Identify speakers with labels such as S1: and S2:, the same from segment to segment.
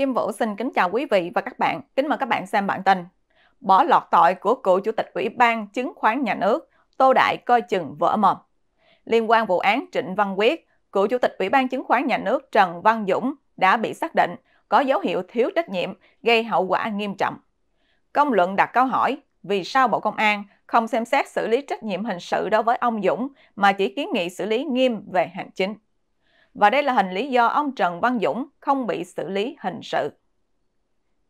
S1: Kim Vũ xin kính chào quý vị và các bạn. Kính mời các bạn xem bản tin. Bỏ lọt tội của cựu chủ tịch Ủy ban chứng khoán nhà nước, Tô Đại coi chừng vỡ mồm. Liên quan vụ án Trịnh Văn Quyết, cựu chủ tịch Ủy ban chứng khoán nhà nước Trần Văn Dũng đã bị xác định có dấu hiệu thiếu trách nhiệm gây hậu quả nghiêm trọng. Công luận đặt câu hỏi vì sao Bộ Công an không xem xét xử lý trách nhiệm hình sự đối với ông Dũng mà chỉ kiến nghị xử lý nghiêm về hành chính và đây là hình lý do ông Trần Văn Dũng không bị xử lý hình sự.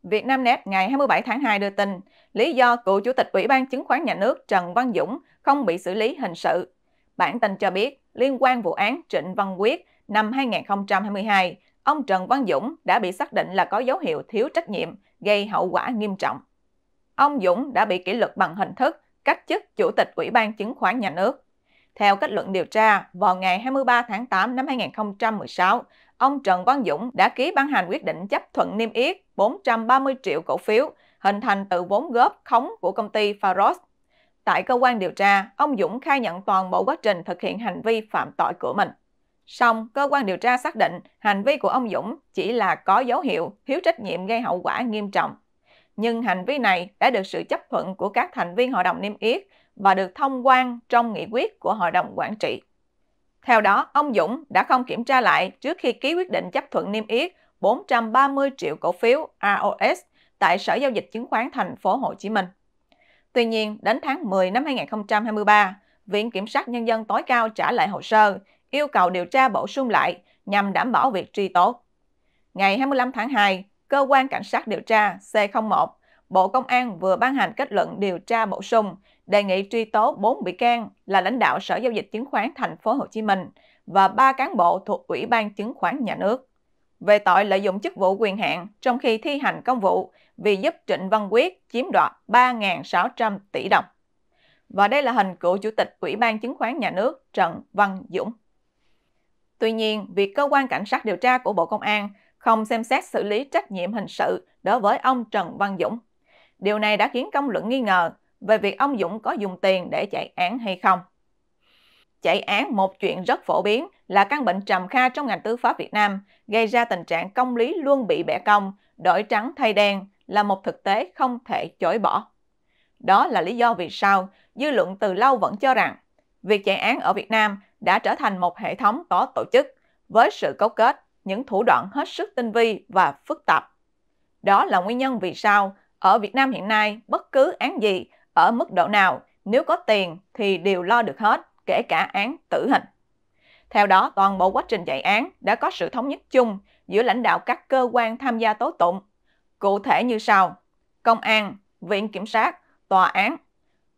S1: Việt Nam Net ngày 27 tháng 2 đưa tin lý do cựu Chủ tịch Ủy ban Chứng khoán Nhà nước Trần Văn Dũng không bị xử lý hình sự. Bản tin cho biết liên quan vụ án Trịnh Văn Quyết năm 2022, ông Trần Văn Dũng đã bị xác định là có dấu hiệu thiếu trách nhiệm gây hậu quả nghiêm trọng. Ông Dũng đã bị kỷ luật bằng hình thức cách chức Chủ tịch Ủy ban Chứng khoán Nhà nước. Theo kết luận điều tra, vào ngày 23 tháng 8 năm 2016, ông Trần Văn Dũng đã ký ban hành quyết định chấp thuận niêm yết 430 triệu cổ phiếu hình thành từ vốn góp khống của công ty Faros. Tại cơ quan điều tra, ông Dũng khai nhận toàn bộ quá trình thực hiện hành vi phạm tội của mình. Song, cơ quan điều tra xác định hành vi của ông Dũng chỉ là có dấu hiệu thiếu trách nhiệm gây hậu quả nghiêm trọng. Nhưng hành vi này đã được sự chấp thuận của các thành viên hội đồng niêm yết và được thông quan trong nghị quyết của Hội đồng Quản trị. Theo đó, ông Dũng đã không kiểm tra lại trước khi ký quyết định chấp thuận niêm yết 430 triệu cổ phiếu ROS tại Sở Giao dịch Chứng khoán Thành phố Hồ Chí Minh. Tuy nhiên, đến tháng 10 năm 2023, Viện Kiểm sát Nhân dân tối cao trả lại hồ sơ, yêu cầu điều tra bổ sung lại nhằm đảm bảo việc truy tố. Ngày 25 tháng 2, Cơ quan Cảnh sát điều tra C01 Bộ Công an vừa ban hành kết luận điều tra bổ sung đề nghị truy tố 4 bị can là lãnh đạo Sở Giao dịch Chứng khoán Thành phố Hồ Chí Minh và 3 cán bộ thuộc Ủy ban Chứng khoán Nhà nước về tội lợi dụng chức vụ quyền hạn trong khi thi hành công vụ vì giúp Trịnh Văn Quyết chiếm đoạt 3.600 tỷ đồng. Và đây là hình cựu Chủ tịch Ủy ban Chứng khoán Nhà nước Trần Văn Dũng. Tuy nhiên, việc cơ quan cảnh sát điều tra của Bộ Công an không xem xét xử lý trách nhiệm hình sự đối với ông Trần Văn Dũng Điều này đã khiến công luận nghi ngờ về việc ông Dũng có dùng tiền để chạy án hay không. Chạy án một chuyện rất phổ biến là căn bệnh trầm kha trong ngành tư pháp Việt Nam, gây ra tình trạng công lý luôn bị bẻ cong, đổi trắng thay đen là một thực tế không thể chối bỏ. Đó là lý do vì sao dư luận từ lâu vẫn cho rằng việc chạy án ở Việt Nam đã trở thành một hệ thống có tổ chức với sự cấu kết, những thủ đoạn hết sức tinh vi và phức tạp. Đó là nguyên nhân vì sao ở Việt Nam hiện nay, bất cứ án gì, ở mức độ nào, nếu có tiền thì đều lo được hết, kể cả án tử hình. Theo đó, toàn bộ quá trình dạy án đã có sự thống nhất chung giữa lãnh đạo các cơ quan tham gia tố tụng, cụ thể như sau. Công an, Viện Kiểm sát, Tòa án.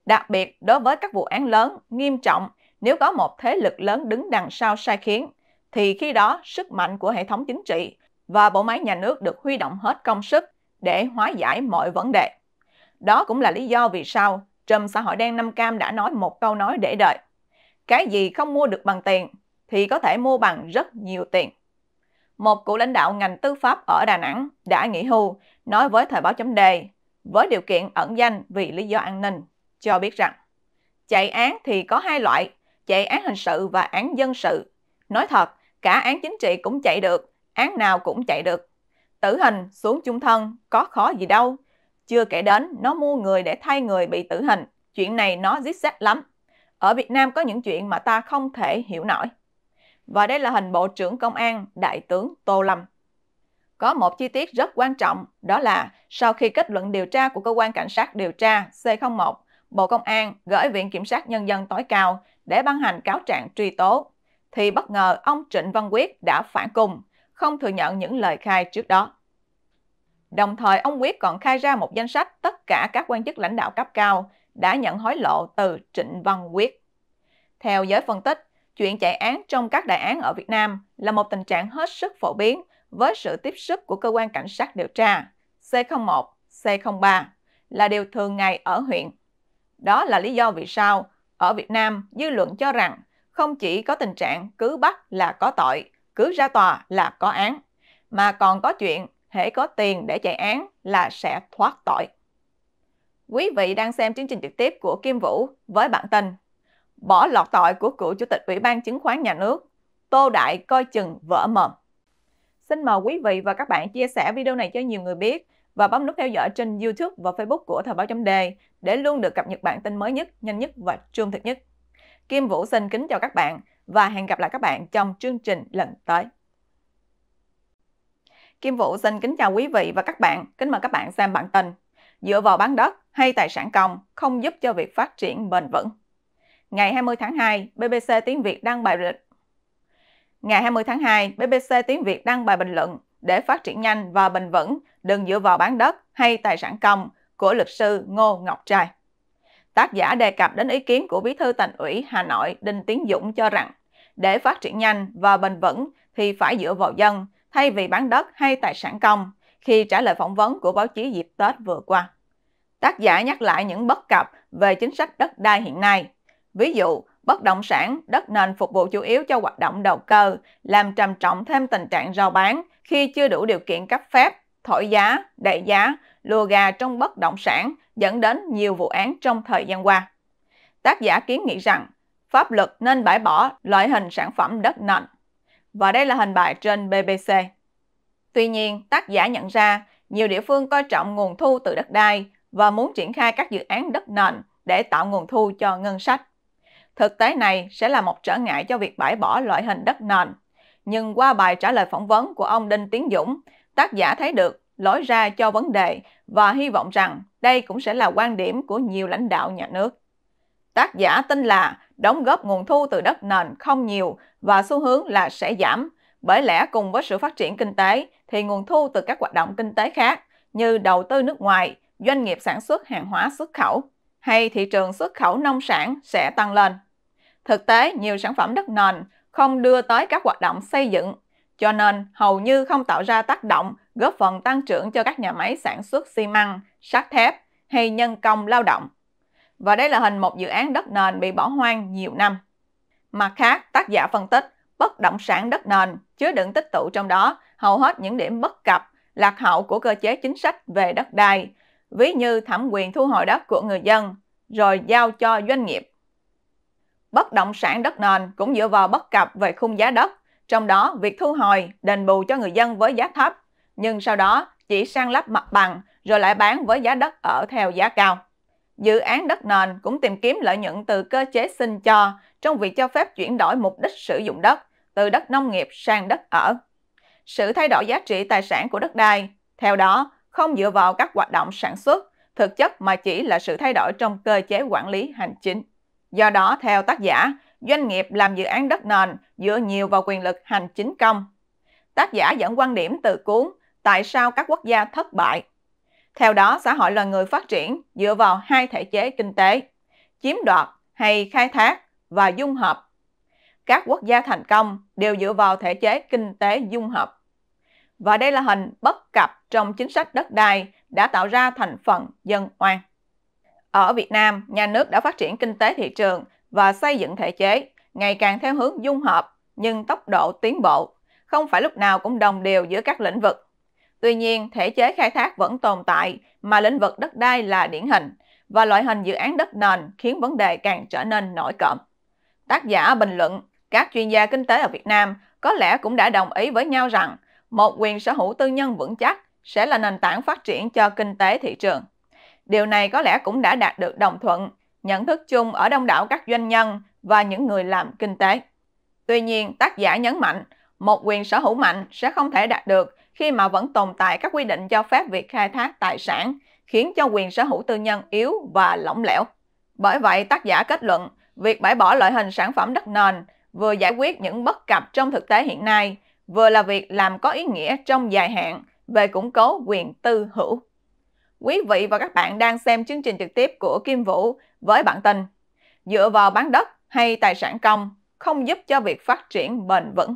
S1: Đặc biệt, đối với các vụ án lớn, nghiêm trọng, nếu có một thế lực lớn đứng đằng sau sai khiến, thì khi đó sức mạnh của hệ thống chính trị và bộ máy nhà nước được huy động hết công sức để hóa giải mọi vấn đề. Đó cũng là lý do vì sao Trùm xã hội đen Nam Cam đã nói một câu nói để đợi. Cái gì không mua được bằng tiền thì có thể mua bằng rất nhiều tiền. Một cựu lãnh đạo ngành tư pháp ở Đà Nẵng đã nghỉ hưu nói với Thời báo chấm đề với điều kiện ẩn danh vì lý do an ninh, cho biết rằng chạy án thì có hai loại, chạy án hình sự và án dân sự. Nói thật, cả án chính trị cũng chạy được, án nào cũng chạy được, Tử hình xuống chung thân có khó gì đâu. Chưa kể đến nó mua người để thay người bị tử hình. Chuyện này nó giết xác lắm. Ở Việt Nam có những chuyện mà ta không thể hiểu nổi. Và đây là hình Bộ trưởng Công an Đại tướng Tô Lâm. Có một chi tiết rất quan trọng, đó là sau khi kết luận điều tra của Cơ quan Cảnh sát điều tra C01, Bộ Công an gửi Viện Kiểm sát Nhân dân tối cao để ban hành cáo trạng truy tố, thì bất ngờ ông Trịnh Văn Quyết đã phản cùng – không thừa nhận những lời khai trước đó. Đồng thời, ông Quyết còn khai ra một danh sách tất cả các quan chức lãnh đạo cấp cao đã nhận hối lộ từ Trịnh Văn Quyết. Theo giới phân tích, chuyện chạy án trong các đại án ở Việt Nam là một tình trạng hết sức phổ biến với sự tiếp sức của cơ quan cảnh sát điều tra C01, C03 là điều thường ngày ở huyện. Đó là lý do vì sao ở Việt Nam dư luận cho rằng không chỉ có tình trạng cứ bắt là có tội, cứ ra tòa là có án, mà còn có chuyện hễ có tiền để chạy án là sẽ thoát tội. Quý vị đang xem chương trình trực tiếp của Kim Vũ với bản tin Bỏ lọt tội của cựu Chủ tịch Ủy ban Chứng khoán Nhà nước, Tô Đại coi chừng vỡ mồm. Xin mời quý vị và các bạn chia sẻ video này cho nhiều người biết và bấm nút theo dõi trên YouTube và Facebook của Thời báo chấm đề để luôn được cập nhật bản tin mới nhất, nhanh nhất và trung thực nhất. Kim Vũ xin kính chào các bạn và hẹn gặp lại các bạn trong chương trình lần tới. Kim Vũ xin kính chào quý vị và các bạn, kính mời các bạn xem bản tin Dựa vào bán đất hay tài sản công không giúp cho việc phát triển bền vững. Ngày 20 tháng 2, BBC Tiếng Việt đăng bài luận. Ngày 20 tháng 2, BBC Tiếng Việt đăng bài bình luận để phát triển nhanh và bền vững, đừng dựa vào bán đất hay tài sản công của luật sư Ngô Ngọc Trai. Tác giả đề cập đến ý kiến của Bí thư Thành ủy Hà Nội Đinh Tiến Dũng cho rằng, để phát triển nhanh và bền vững thì phải dựa vào dân thay vì bán đất hay tài sản công khi trả lời phỏng vấn của báo chí dịp Tết vừa qua. Tác giả nhắc lại những bất cập về chính sách đất đai hiện nay. Ví dụ, bất động sản, đất nền phục vụ chủ yếu cho hoạt động đầu cơ, làm trầm trọng thêm tình trạng rao bán khi chưa đủ điều kiện cấp phép, thổi giá, đẩy giá lùa gà trong bất động sản dẫn đến nhiều vụ án trong thời gian qua. Tác giả kiến nghị rằng pháp luật nên bãi bỏ loại hình sản phẩm đất nền. Và đây là hình bài trên BBC. Tuy nhiên, tác giả nhận ra nhiều địa phương coi trọng nguồn thu từ đất đai và muốn triển khai các dự án đất nền để tạo nguồn thu cho ngân sách. Thực tế này sẽ là một trở ngại cho việc bãi bỏ loại hình đất nền. Nhưng qua bài trả lời phỏng vấn của ông Đinh Tiến Dũng, tác giả thấy được lối ra cho vấn đề và hy vọng rằng đây cũng sẽ là quan điểm của nhiều lãnh đạo nhà nước. Tác giả tin là đóng góp nguồn thu từ đất nền không nhiều và xu hướng là sẽ giảm, bởi lẽ cùng với sự phát triển kinh tế thì nguồn thu từ các hoạt động kinh tế khác như đầu tư nước ngoài, doanh nghiệp sản xuất hàng hóa xuất khẩu hay thị trường xuất khẩu nông sản sẽ tăng lên. Thực tế, nhiều sản phẩm đất nền không đưa tới các hoạt động xây dựng, cho nên hầu như không tạo ra tác động góp phần tăng trưởng cho các nhà máy sản xuất xi măng, sắt thép hay nhân công lao động. Và đây là hình một dự án đất nền bị bỏ hoang nhiều năm. Mặt khác, tác giả phân tích bất động sản đất nền chứa đựng tích tụ trong đó hầu hết những điểm bất cập, lạc hậu của cơ chế chính sách về đất đai, ví như thẩm quyền thu hồi đất của người dân rồi giao cho doanh nghiệp. Bất động sản đất nền cũng dựa vào bất cập về khung giá đất, trong đó việc thu hồi, đền bù cho người dân với giá thấp nhưng sau đó chỉ sang lắp mặt bằng rồi lại bán với giá đất ở theo giá cao. Dự án đất nền cũng tìm kiếm lợi nhuận từ cơ chế xin cho trong việc cho phép chuyển đổi mục đích sử dụng đất từ đất nông nghiệp sang đất ở. Sự thay đổi giá trị tài sản của đất đai, theo đó không dựa vào các hoạt động sản xuất, thực chất mà chỉ là sự thay đổi trong cơ chế quản lý hành chính. Do đó, theo tác giả, doanh nghiệp làm dự án đất nền dựa nhiều vào quyền lực hành chính công. Tác giả dẫn quan điểm từ cuốn tại sao các quốc gia thất bại. Theo đó, xã hội loài người phát triển dựa vào hai thể chế kinh tế, chiếm đoạt hay khai thác và dung hợp. Các quốc gia thành công đều dựa vào thể chế kinh tế dung hợp. Và đây là hình bất cập trong chính sách đất đai đã tạo ra thành phần dân oan. Ở Việt Nam, nhà nước đã phát triển kinh tế thị trường và xây dựng thể chế ngày càng theo hướng dung hợp nhưng tốc độ tiến bộ không phải lúc nào cũng đồng đều giữa các lĩnh vực Tuy nhiên, thể chế khai thác vẫn tồn tại mà lĩnh vực đất đai là điển hình và loại hình dự án đất nền khiến vấn đề càng trở nên nổi cộm. Tác giả bình luận, các chuyên gia kinh tế ở Việt Nam có lẽ cũng đã đồng ý với nhau rằng một quyền sở hữu tư nhân vững chắc sẽ là nền tảng phát triển cho kinh tế thị trường. Điều này có lẽ cũng đã đạt được đồng thuận, nhận thức chung ở đông đảo các doanh nhân và những người làm kinh tế. Tuy nhiên, tác giả nhấn mạnh, một quyền sở hữu mạnh sẽ không thể đạt được khi mà vẫn tồn tại các quy định cho phép việc khai thác tài sản, khiến cho quyền sở hữu tư nhân yếu và lỏng lẻo. Bởi vậy, tác giả kết luận, việc bãi bỏ loại hình sản phẩm đất nền vừa giải quyết những bất cập trong thực tế hiện nay, vừa là việc làm có ý nghĩa trong dài hạn về củng cố quyền tư hữu. Quý vị và các bạn đang xem chương trình trực tiếp của Kim Vũ với bản tin Dựa vào bán đất hay tài sản công không giúp cho việc phát triển bền vững.